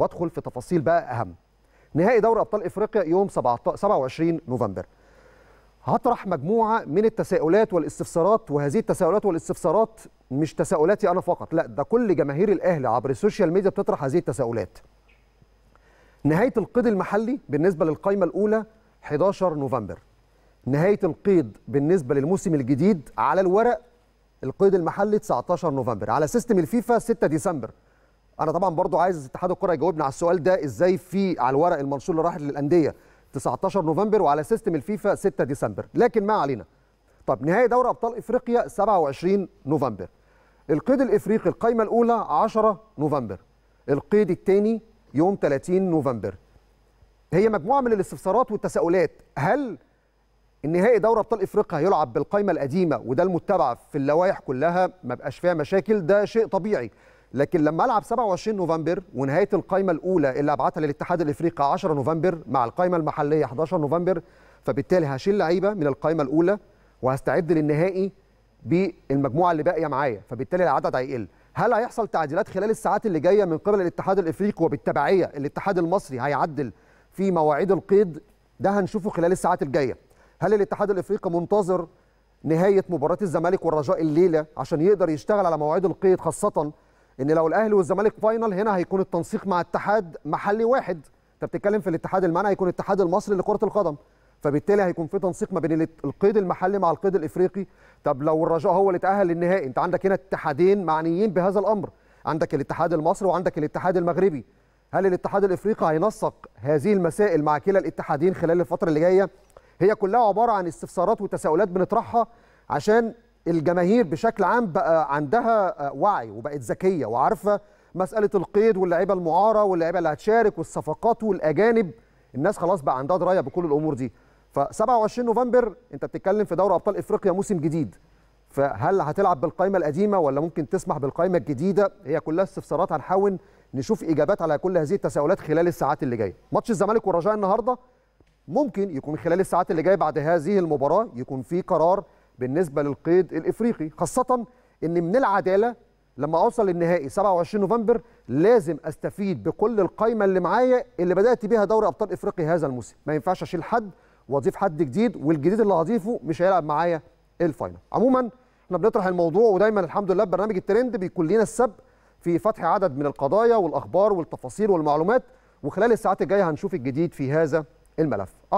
وادخل في تفاصيل بقى اهم نهائي دوري ابطال افريقيا يوم 27 نوفمبر هطرح مجموعه من التساؤلات والاستفسارات وهذه التساؤلات والاستفسارات مش تساؤلاتي انا فقط لا ده كل جماهير الاهلي عبر السوشيال ميديا بتطرح هذه التساؤلات نهايه القيد المحلي بالنسبه للقائمه الاولى 11 نوفمبر نهايه القيد بالنسبه للموسم الجديد على الورق القيد المحلي 19 نوفمبر على سيستم الفيفا 6 ديسمبر انا طبعا برضو عايز اتحاد الكره يجاوبنا على السؤال ده ازاي في على الورق المنشور اللي راحت للانديه 19 نوفمبر وعلى سيستم الفيفا 6 ديسمبر لكن ما علينا طب نهائي دوري ابطال افريقيا 27 نوفمبر القيد الافريقي القايمه الاولى 10 نوفمبر القيد الثاني يوم 30 نوفمبر هي مجموعه من الاستفسارات والتساؤلات هل النهائي دوري ابطال افريقيا هيلعب بالقايمه القديمه وده المتبع في اللوائح كلها ما بقاش فيها مشاكل ده شيء طبيعي لكن لما العب 27 نوفمبر ونهايه القائمه الاولى اللي ابعتها للاتحاد الافريقي 10 نوفمبر مع القائمه المحليه 11 نوفمبر فبالتالي هشيل لعيبه من القائمه الاولى وهستعد للنهائي بالمجموعه اللي باقيه معايا فبالتالي العدد هيقل هل هيحصل تعديلات خلال الساعات اللي جايه من قبل الاتحاد الافريقي وبالتبعيه الاتحاد المصري هيعدل في مواعيد القيد ده هنشوفه خلال الساعات الجايه هل الاتحاد الافريقي منتظر نهايه مباراه الزمالك والرجاء الليله عشان يقدر يشتغل على مواعيد القيد خاصه ان لو الاهلي والزمالك فاينل هنا هيكون التنسيق مع اتحاد محلي واحد انت بتتكلم في الاتحاد المعنى هيكون الاتحاد المصري لكره القدم فبالتالي هيكون في تنسيق ما بين القيد المحلي مع القيد الافريقي طب لو الرجاء هو اللي اتاهل للنهائي انت عندك هنا اتحادين معنيين بهذا الامر عندك الاتحاد المصري وعندك الاتحاد المغربي هل الاتحاد الافريقي هينسق هذه المسائل مع كلا الاتحادين خلال الفتره اللي جايه هي كلها عباره عن استفسارات وتساؤلات بنطرحها عشان الجماهير بشكل عام بقى عندها وعي وبقت ذكيه وعارفه مساله القيد واللعيبه المعاره واللعيبه اللي هتشارك والصفقات والاجانب الناس خلاص بقى عندها درايه بكل الامور دي ف 27 نوفمبر انت بتتكلم في دوري ابطال افريقيا موسم جديد فهل هتلعب بالقائمه القديمه ولا ممكن تسمح بالقائمه الجديده هي كلها استفسارات هنحاول نشوف اجابات على كل هذه التساؤلات خلال الساعات اللي جايه ماتش الزمالك والرجاء النهارده ممكن يكون خلال الساعات اللي جايه بعد هذه المباراه يكون في قرار بالنسبه للقيد الافريقي خاصه ان من العداله لما اوصل للنهائي 27 نوفمبر لازم استفيد بكل القايمه اللي معايا اللي بدات بيها دوري ابطال افريقيا هذا الموسم ما ينفعش اشيل حد واضيف حد جديد والجديد اللي هضيفه مش هيلعب معايا الفاينل عموما احنا بنطرح الموضوع ودايما الحمد لله برنامج الترند بيكون لينا السبب في فتح عدد من القضايا والاخبار والتفاصيل والمعلومات وخلال الساعات الجايه هنشوف الجديد في هذا الملف